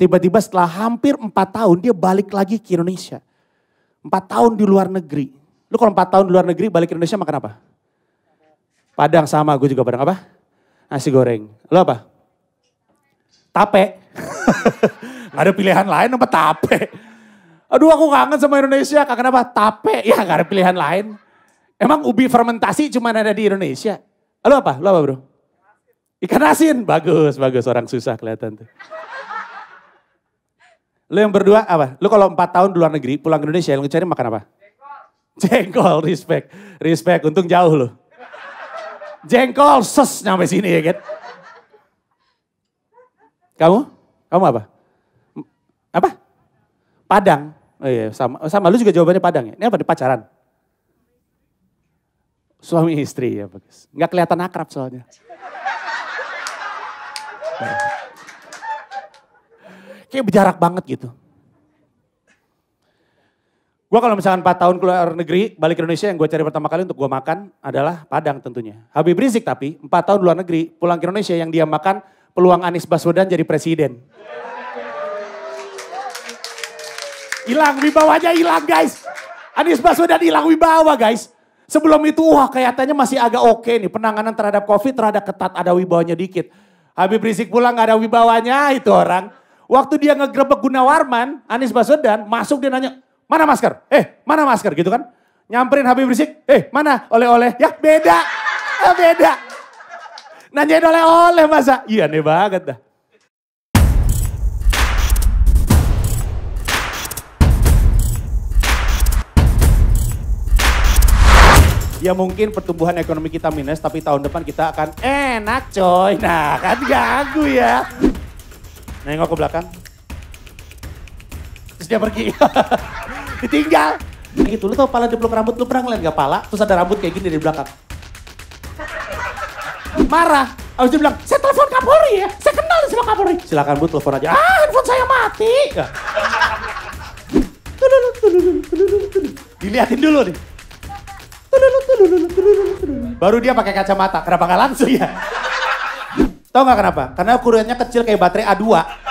Tiba-tiba setelah hampir empat tahun dia balik lagi ke Indonesia. Empat tahun di luar negeri. Lu kalau empat tahun di luar negeri balik ke Indonesia makan apa? Padang sama, gue juga padang apa? Nasi goreng. Lu apa? Tape. gak ada pilihan lain apa tape. Aduh aku kangen sama Indonesia, kangen apa? Tape. Ya gak ada pilihan lain. Emang ubi fermentasi cuma ada di Indonesia? Lu apa? Lu apa bro? Ikan asin. Bagus, bagus. Orang susah kelihatan tuh. Lu yang berdua apa? Lu kalau empat tahun di luar negeri, pulang ke Indonesia, lu cari makan apa? Jengkol. Jengkol, respect. Respect, untung jauh lu. Jengkol, ses nyampe sini ya kan. Kamu? Kamu apa? Apa? Padang. Oh iya, sama. Sama, lu juga jawabannya Padang ya. Ini apa, di pacaran? Suami istri ya, bagus. Nggak kelihatan akrab soalnya kayak berjarak banget gitu. Gue kalau misalkan 4 tahun keluar negeri, balik ke Indonesia yang gue cari pertama kali untuk gue makan adalah Padang tentunya. Habib Rizik tapi 4 tahun luar negeri, pulang ke Indonesia yang dia makan peluang Anies Baswedan jadi presiden. Hilang wibawanya hilang guys. Anies Baswedan hilang wibawa guys. Sebelum itu wah kelihatannya masih agak oke okay nih penanganan terhadap Covid terhadap ketat ada wibawanya dikit. Habib Rizik pulang gak ada wibawanya itu orang. Waktu dia ngegrebek Gunawarman, Anies Baswedan masuk dia nanya, mana masker? Eh, mana masker? Gitu kan. Nyamperin Habib Rizik, eh mana oleh-oleh? Ya beda, ya, beda. Nanyain oleh-oleh masa? Iya aneh banget dah. Ya mungkin pertumbuhan ekonomi kita minus, tapi tahun depan kita akan enak coy. Nah kan ganggu ya. Nengok ke belakang. Terus dia pergi. Ditinggal. Gitu, lu tau pala diplok rambut, lu pernah ngeliat gak pala? Terus ada rambut kayak gini di belakang. Marah. Abis dia bilang, saya telepon Kapolri ya. Saya kenal sama Kapolri. silahkan bu, telepon aja. Ah, handphone saya mati. Ya. Diliatin dulu nih. Baru dia pakai kacamata. Kenapa gak langsung ya? Tahu nggak kenapa? Karena ukurannya kecil kayak baterai A2.